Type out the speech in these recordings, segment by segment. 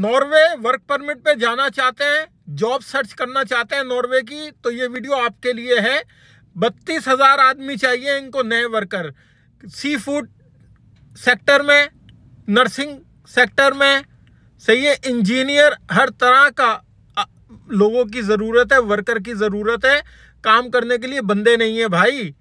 Norway work permit पे जाना चाहते हैं जॉब सर्च करना चाहते हैं नॉर्वे की तो ये वीडियो आपके लिए है बत्तीस हज़ार आदमी चाहिए इनको नए वर्कर सी फूड सेक्टर में नर्सिंग सेक्टर में सही है इंजीनियर हर तरह का लोगों की ज़रूरत है वर्कर की ज़रूरत है काम करने के लिए बंदे नहीं है भाई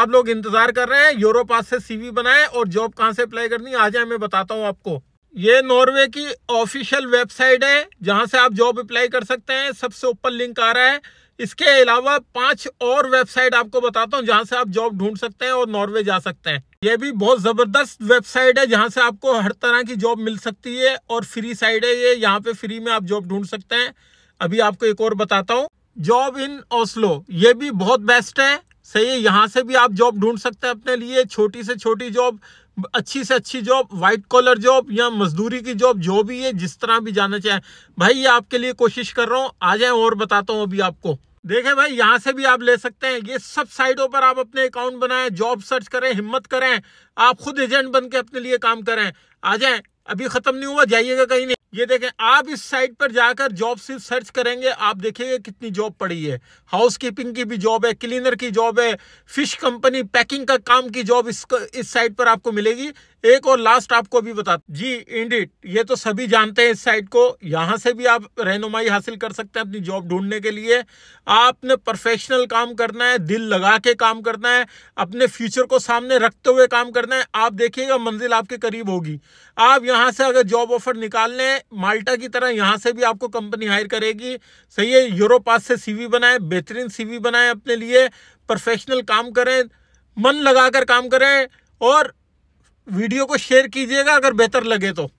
आप लोग इंतज़ार कर रहे हैं यूरोपास से सीवी बनाए और जॉब कहाँ से अप्लाई करनी आ जाए मैं बताता हूँ आपको ये नॉर्वे की ऑफिशियल वेबसाइट है जहां से आप जॉब अप्लाई कर सकते हैं सबसे ऊपर लिंक आ रहा है इसके अलावा पांच और वेबसाइट आपको बताता हूं जहां से आप जॉब ढूंढ सकते हैं और नॉर्वे जा सकते हैं ये भी बहुत जबरदस्त वेबसाइट है जहां से आपको हर तरह की जॉब मिल सकती है और फ्री साइट है ये यहाँ पे फ्री में आप जॉब ढूंढ सकते हैं अभी आपको एक और बताता हूँ जॉब इन ओस्लो ये भी बहुत बेस्ट है सही है यहाँ से भी आप जॉब ढूंढ सकते हैं अपने लिए छोटी से छोटी जॉब अच्छी से अच्छी जॉब वाइट कॉलर जॉब या मजदूरी की जॉब जो भी है जिस तरह भी जाना चाहे भाई ये आपके लिए कोशिश कर रहा हूँ आ जाए और बताता हूँ अभी आपको देखें भाई यहाँ से भी आप ले सकते हैं ये सब साइटों पर आप अपने अकाउंट बनाएं जॉब सर्च करें हिम्मत करें आप खुद एजेंट बन के अपने लिए काम करें आ जाए अभी खत्म नहीं हुआ जाइएगा कहीं नहीं ये देखें आप इस साइट पर जाकर जॉब सिर्फ सर्च करेंगे आप देखेंगे कितनी जॉब पड़ी है हाउस कीपिंग की भी जॉब है क्लीनर की जॉब है फिश कंपनी पैकिंग का काम की जॉब इस इस साइट पर आपको मिलेगी एक और लास्ट आपको भी बता जी इंडिट ये तो सभी जानते हैं इस साइट को यहाँ से भी आप रहनुमाई हासिल कर सकते हैं अपनी जॉब ढूंढने के लिए आपने प्रोफेशनल काम करना है दिल लगा के काम करना है अपने फ्यूचर को सामने रखते हुए काम करना है आप देखिएगा मंजिल आपके करीब होगी आप यहाँ से अगर जॉब ऑफर निकाल लें माल्टा की तरह यहाँ से भी आपको कंपनी हायर करेगी सही है यूरोपास से सी वी बेहतरीन सी बनाए अपने लिए प्रोफेशनल काम करें मन लगाकर काम करें और वीडियो को शेयर कीजिएगा अगर बेहतर लगे तो